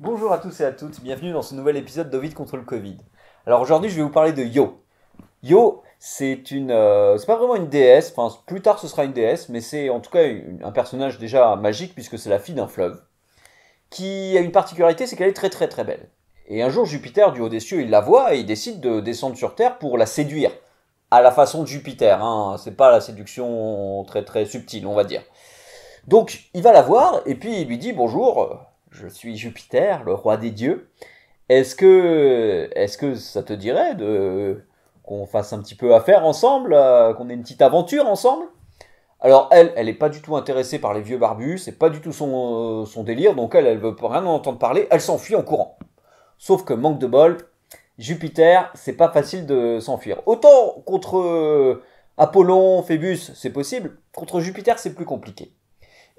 Bonjour à tous et à toutes, bienvenue dans ce nouvel épisode d'Ovid contre le Covid. Alors aujourd'hui, je vais vous parler de Yo. Yo, c'est une, euh, c'est pas vraiment une déesse. Enfin, plus tard, ce sera une déesse, mais c'est en tout cas un personnage déjà magique puisque c'est la fille d'un fleuve, qui a une particularité, c'est qu'elle est très très très belle. Et un jour, Jupiter, du haut des cieux, il la voit et il décide de descendre sur Terre pour la séduire à la façon de Jupiter. Hein. C'est pas la séduction très très subtile, on va dire. Donc, il va la voir et puis il lui dit bonjour je suis Jupiter, le roi des dieux. Est-ce que, que ça te dirait de qu'on fasse un petit peu affaire ensemble, euh, qu'on ait une petite aventure ensemble Alors elle, elle n'est pas du tout intéressée par les vieux barbus, c'est pas du tout euh, son, délire, donc elle, elle veut rien entendre parler, elle s'enfuit en courant. Sauf que manque de bol, Jupiter, c'est pas facile de s'enfuir. Autant contre euh, Apollon, Phébus, c'est possible, contre Jupiter, c'est plus compliqué.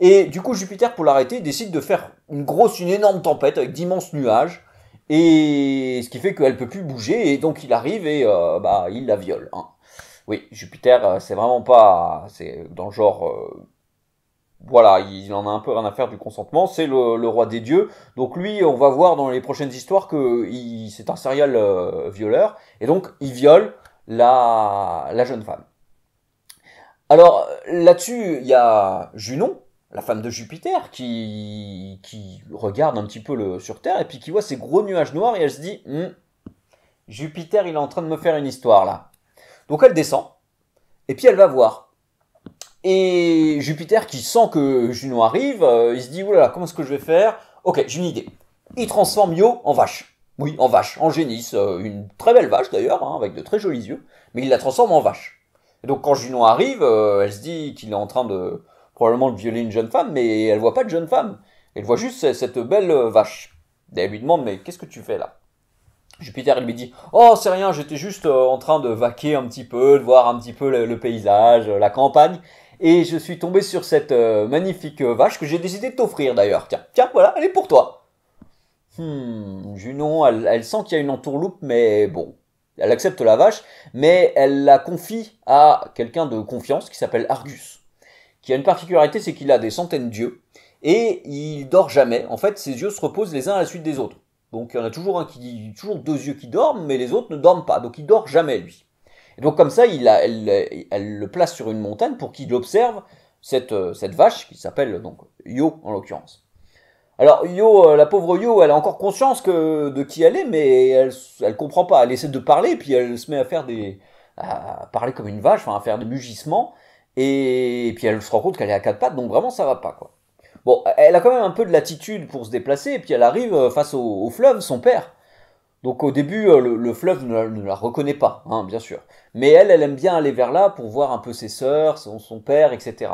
Et du coup, Jupiter, pour l'arrêter, décide de faire une grosse, une énorme tempête avec d'immenses nuages. Et ce qui fait qu'elle peut plus bouger. Et donc, il arrive et euh, bah, il la viole. Hein. Oui, Jupiter, euh, c'est vraiment pas. C'est dans le genre. Euh, voilà, il en a un peu rien à faire du consentement. C'est le, roi des dieux. Donc, lui, on va voir dans les prochaines histoires que c'est un serial violeur. Et donc, il viole la, la jeune femme. Alors, là-dessus, il y a Junon la femme de Jupiter qui, qui regarde un petit peu le, sur Terre et puis qui voit ces gros nuages noirs et elle se dit hum, Jupiter, il est en train de me faire une histoire là. Donc elle descend et puis elle va voir. Et Jupiter qui sent que Juno arrive, euh, il se dit oulala, comment est-ce que je vais faire Ok, j'ai une idée. Il transforme Yo en vache. Oui, en vache, en génisse. Euh, une très belle vache d'ailleurs, hein, avec de très jolis yeux. Mais il la transforme en vache. Et donc quand Juno arrive, euh, elle se dit qu'il est en train de probablement de violer une jeune femme, mais elle voit pas de jeune femme. Elle voit juste cette belle euh, vache. Et elle lui demande, mais qu'est-ce que tu fais là Jupiter, il lui dit, oh c'est rien, j'étais juste euh, en train de vaquer un petit peu, de voir un petit peu le, paysage, euh, la campagne. Et je suis tombé sur cette magnifique vache que j'ai décidé de t'offrir d'ailleurs. Tiens, tiens, voilà, elle est pour toi. Hmm, Junon, elle, elle sent qu'il y a une entourloupe, mais bon, elle accepte la vache, mais elle la confie à quelqu'un de confiance qui s'appelle Argus y a une particularité, c'est qu'il a des centaines d'yeux, et il dort jamais. En fait, ses yeux se reposent les uns à la suite des autres. Donc il y en a toujours un qui toujours deux yeux qui dorment, mais les autres ne dorment pas. Donc il dort jamais lui. Et donc comme ça, il elle, elle, le place sur une montagne pour qu'il observe cette, euh, vache qui s'appelle donc Yo en l'occurrence. Alors Yo, euh, la pauvre Yo, elle a encore conscience que, de qui elle est, mais elle elle comprend pas. Elle essaie de parler, puis elle se met à faire des à parler comme une vache, enfin à faire des mugissements. Et, puis elle se rend compte qu'elle est à quatre pattes, donc vraiment ça va pas, quoi. Bon, elle a quand même un peu de latitude pour se déplacer, et puis elle arrive euh, face au, fleuve, son père. Donc au début, euh, le, fleuve ne la, reconnaît pas, hein, bien sûr. Mais elle, elle aime bien aller vers là pour voir un peu ses sœurs, son, père, etc.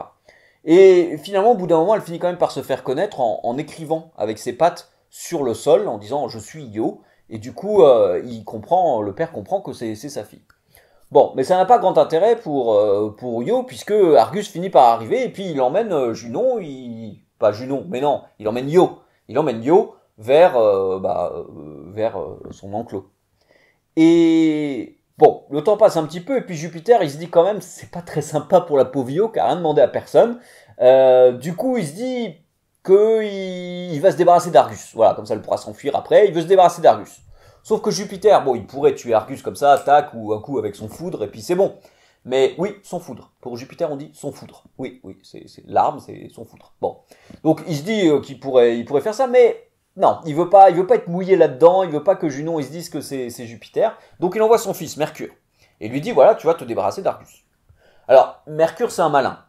Et finalement, au bout d'un moment, elle finit quand même par se faire connaître en, écrivant avec ses pattes sur le sol, en disant « je suis Yo ». Et du coup, euh, il comprend, le père comprend que c'est sa fille. Bon, mais ça n'a pas grand intérêt pour, euh, pour Yo, puisque Argus finit par arriver, et puis il emmène Juno, euh, Junon, il... pas Junon, mais non, il emmène Yo. Il emmène Yo vers, euh, bah, vers son enclos. Et bon, le temps passe un petit peu, et puis Jupiter, il se dit quand même, c'est pas très sympa pour la pauvre Yo, qui a rien demandé à personne. du coup, il se dit qu'il il va se débarrasser d'Argus. Voilà, comme ça, il pourra s'enfuir après. Il veut se débarrasser d'Argus. Sauf que Jupiter, bon, il pourrait tuer Argus comme ça, tac, ou un coup avec son foudre, et puis c'est bon. Mais oui, son foudre. Pour Jupiter, on dit son foudre. Oui, oui, c'est l'arme, c'est son foudre. Bon. Donc il se dit euh, qu'il pourrait, il pourrait faire ça, mais non, il veut pas, veut pas être mouillé là-dedans, il veut pas que Junon il se dise que c'est Jupiter. Donc il envoie son fils, Mercure, et lui dit voilà, tu vas te débarrasser d'Argus. Alors, Mercure, c'est un malin.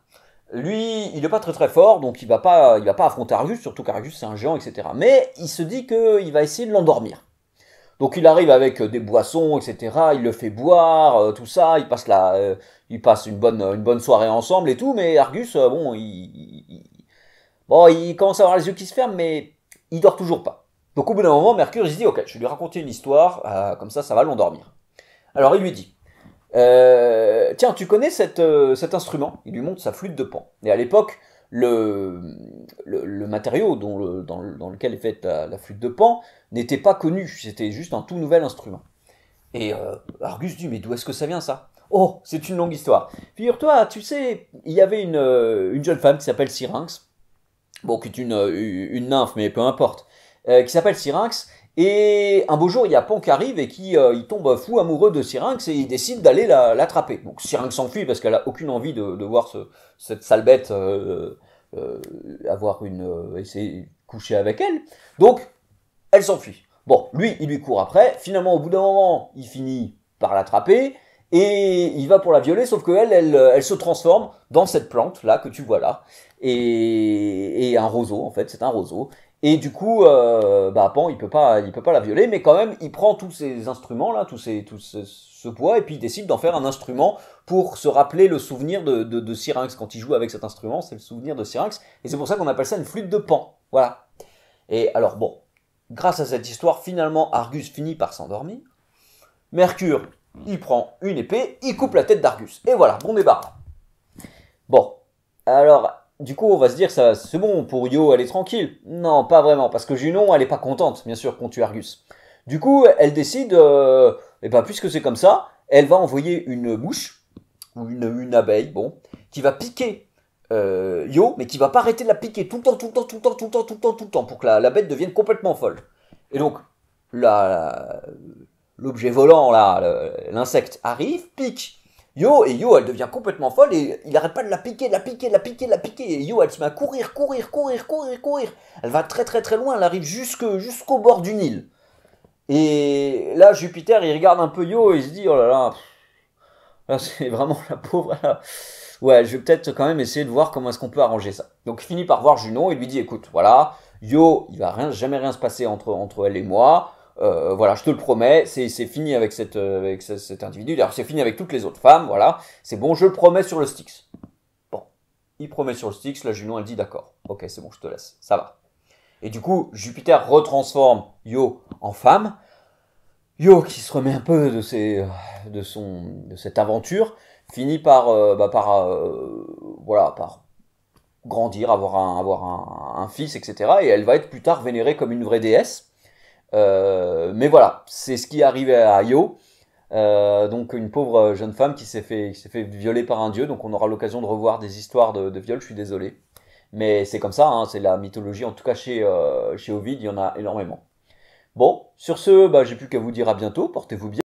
Lui, il n'est pas très très fort, donc il va pas, il va pas affronter Argus, surtout qu'Argus c'est un géant, etc. Mais il se dit qu'il va essayer de l'endormir. Donc il arrive avec euh, des boissons, etc. Il le fait boire, euh, tout ça. Il passe la, euh, il passe une bonne, soirée ensemble et tout. Mais Argus, bon, il, bon, il commence à avoir les yeux qui se ferment, mais il dort toujours pas. Donc au bout d'un moment, Mercure se dit, ok, je vais lui raconter une histoire, comme ça, ça va l'endormir. Alors il lui dit, tiens, tu connais cet instrument Il lui montre sa flûte de pan. Et à l'époque, le, le, matériau dont dans, lequel est faite la, flûte de Pan n'était pas connu, c'était juste un tout nouvel instrument. Et euh, Argus dit, mais d'où est-ce que ça vient ça Oh, c'est une longue histoire. Figure-toi, tu sais, il y avait une, euh, jeune femme qui s'appelle Syrinx, bon, qui est une, euh, nymphe, mais peu importe, qui s'appelle Syrinx, et un beau jour, il y a Pan qui arrive et qui euh, il tombe fou amoureux de Syrinx et il décide d'aller l'attraper. Donc Syrinx s'enfuit parce qu'elle a aucune envie de, voir cette sale bête euh, euh, avoir une essayer coucher avec elle. Donc elle s'enfuit. Bon, lui, il lui court après. Finalement, au bout d'un moment, il finit par l'attraper et il va pour la violer, sauf que elle, elle, se transforme dans cette plante là que tu vois là, et, et un roseau en fait, c'est un roseau, et du coup, euh, bah, Pan, il peut pas, il peut pas la violer, mais quand même, il prend tous ces instruments là, tous ces, tout ce, poids, et puis il décide d'en faire un instrument pour se rappeler le souvenir de, de, de Syrinx. Quand il joue avec cet instrument, c'est le souvenir de Syrinx, et c'est pour ça qu'on appelle ça une flûte de Pan. Voilà. Et alors bon, grâce à cette histoire, finalement, Argus finit par s'endormir. Mercure, il prend une épée, il coupe la tête d'Argus, et voilà, bon débarras. Bon, alors du coup, on va se dire, ça, c'est bon, pour Yo, elle est tranquille. Non, pas vraiment, parce que Junon, elle est pas contente, bien sûr, qu'on tue Argus. Du coup, elle décide, et euh, eh ben, puisque c'est comme ça, elle va envoyer une mouche, ou une, abeille, bon, qui va piquer euh, Yo, mais qui va pas arrêter de la piquer tout le temps, tout le temps, tout le temps, tout le temps, tout le temps, pour que la, bête devienne complètement folle. Et donc, l'objet volant, l'insecte arrive, pique Yo, et Yo, elle devient complètement folle et il arrête pas de la piquer, de la piquer, la piquer, de la piquer. Et Yo, elle se met à courir, courir, courir, courir, courir. Elle va très très très loin, elle arrive jusque, jusqu'au bord du Nil. Et là, Jupiter, il regarde un peu Yo et il se dit, oh là là, là c'est vraiment la pauvre. Ouais, je vais peut-être quand même essayer de voir comment est-ce qu'on peut arranger ça. Donc, il finit par voir Juno et lui dit, écoute, voilà, Yo, il va rien, jamais rien se passer entre, entre elle et moi. Euh, voilà, je te le promets, c'est fini avec, cette, euh, avec cet individu. D'ailleurs, c'est fini avec toutes les autres femmes, voilà. C'est bon, je le promets sur le Styx. Bon, il promet sur le Styx, la Junon, elle dit d'accord. Ok, c'est bon, je te laisse, ça va. Et du coup, Jupiter retransforme Yo en femme. Yo, qui se remet un peu de, ses, euh, de, son, de cette aventure, finit par, bah, par, grandir, avoir, avoir un fils, etc. Et elle va être plus tard vénérée comme une vraie déesse. Euh, mais voilà, c'est ce qui est à Io. Euh, donc une pauvre jeune femme qui s'est fait, violer par un dieu. Donc on aura l'occasion de revoir des histoires de, viol, je suis désolé. Mais c'est comme ça, hein, c'est la mythologie, en tout cas euh, chez, Ovid, il y en a énormément. Bon, sur ce, bah, j'ai plus qu'à vous dire à bientôt, portez-vous bien.